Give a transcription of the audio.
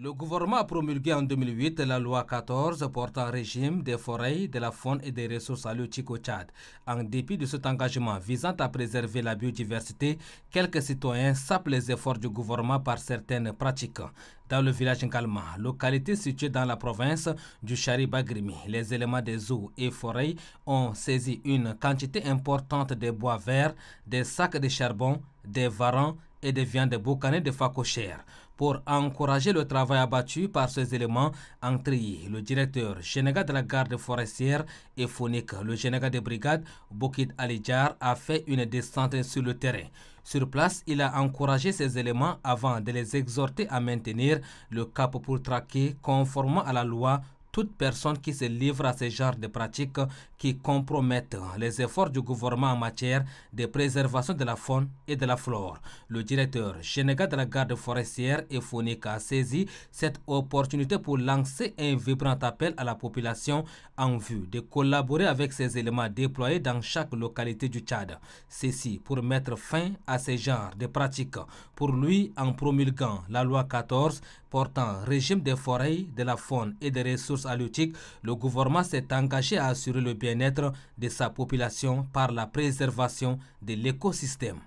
Le gouvernement a promulgué en 2008 la loi 14 portant régime des forêts, de la faune et des ressources halieutiques au Tchad. En dépit de cet engagement visant à préserver la biodiversité, quelques citoyens sapent les efforts du gouvernement par certaines pratiques. Dans le village Nkalma, localité située dans la province du Charibagrimi, les éléments des eaux et forêts ont saisi une quantité importante de bois verts, des sacs de charbon, des varans et des viandes boucanées de facochères. Pour encourager le travail abattu par ces éléments, Antrié, le directeur général de la garde forestière et phonique, le général de brigade Bokid Alidjar, a fait une descente sur le terrain. Sur place, il a encouragé ces éléments avant de les exhorter à maintenir le cap pour traquer, conformément à la loi, toute personne qui se livre à ce genre de pratiques qui compromettent les efforts du gouvernement en matière de préservation de la faune et de la flore. Le directeur général de la garde forestière et a saisi cette opportunité pour lancer un vibrant appel à la population en vue de collaborer avec ces éléments déployés dans chaque localité du Tchad. Ceci pour mettre fin à ce genre de pratiques. Pour lui, en promulguant la loi 14 portant régime des forêts, de la faune et des ressources le gouvernement s'est engagé à assurer le bien-être de sa population par la préservation de l'écosystème.